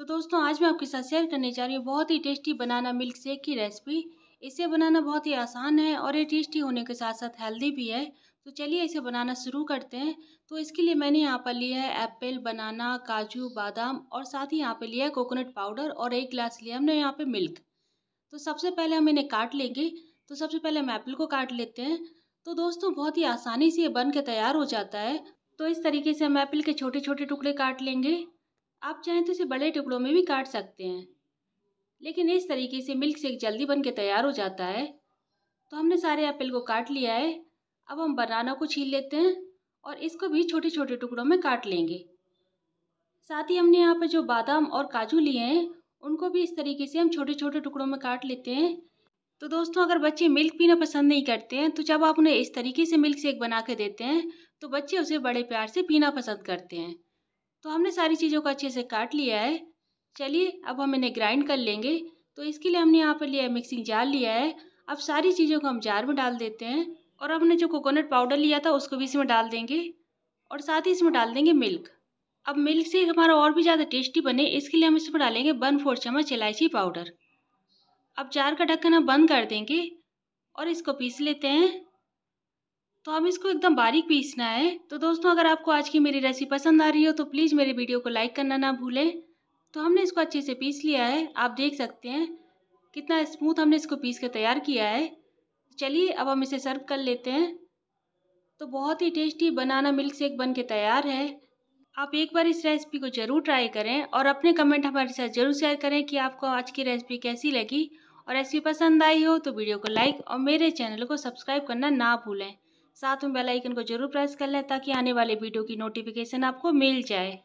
तो दोस्तों आज मैं आपके साथ शेयर करने जा रही हूँ बहुत ही टेस्टी बनाना मिल्क शेक की रेसिपी इसे बनाना बहुत ही आसान है और ये टेस्टी होने के साथ साथ हेल्दी भी है तो चलिए इसे बनाना शुरू करते हैं तो इसके लिए मैंने यहाँ पर लिया है एप्पल बनाना काजू बादाम और साथ ही यहाँ पर लिया है कोकोनट पाउडर और एक गिलास लिया हमने यहाँ पर मिल्क तो सबसे पहले हम इन्हें काट लेंगे तो सबसे पहले हम एप्पल को काट लेते हैं तो दोस्तों बहुत ही आसानी से ये बन के तैयार हो जाता है तो इस तरीके से हम एप्पल के छोटे छोटे टुकड़े काट लेंगे आप चाहें तो इसे बड़े टुकड़ों में भी काट सकते हैं लेकिन इस तरीके से मिल्क शेक जल्दी बन के तैयार हो जाता है तो हमने सारे एप्पल को काट लिया है अब हम बनाना को छील लेते हैं और इसको भी छोटे छोटे टुकड़ों में काट लेंगे साथ ही हमने यहाँ पर जो बादाम और काजू लिए हैं उनको भी इस तरीके से हम छोटे छोटे टुकड़ों में काट लेते हैं तो दोस्तों अगर बच्चे मिल्क पीना पसंद नहीं करते हैं तो जब आप उन्हें इस तरीके से मिल्क शेक बना के देते हैं तो बच्चे उसे बड़े प्यार से पीना पसंद करते हैं तो हमने सारी चीज़ों को अच्छे से काट लिया है चलिए अब हम इन्हें ग्राइंड कर लेंगे तो इसके लिए हमने यहाँ पर लिया है मिक्सिंग जार लिया है अब सारी चीज़ों को हम जार में डाल देते हैं और हमने जो कोकोनट पाउडर लिया था उसको भी इसमें डाल देंगे और साथ ही इसमें डाल देंगे मिल्क अब मिल्क से हमारा और भी ज़्यादा टेस्टी बने इसके लिए हम इसमें डालेंगे वन फोर चम्मच इलायची पाउडर अब जार का ढक्कन हम बंद कर देंगे और इसको पीस लेते हैं तो हम इसको एकदम बारीक पीसना है तो दोस्तों अगर आपको आज की मेरी रेसिपी पसंद आ रही हो तो प्लीज़ मेरे वीडियो को लाइक करना ना भूलें तो हमने इसको अच्छे से पीस लिया है आप देख सकते हैं कितना स्मूथ हमने इसको पीस कर तैयार किया है चलिए अब हम इसे सर्व कर लेते हैं तो बहुत ही टेस्टी बनाना मिल्क शेक बन के तैयार है आप एक बार इस रेसिपी को ज़रूर ट्राई करें और अपने कमेंट हमारे साथ ज़रूर शेयर करें कि आपको आज की रेसिपी कैसी लगी और रेसिपी पसंद आई हो तो वीडियो को लाइक और मेरे चैनल को सब्सक्राइब करना ना भूलें साथ में बेल आइकन को जरूर प्रेस कर लें ताकि आने वाले वीडियो की नोटिफिकेशन आपको मिल जाए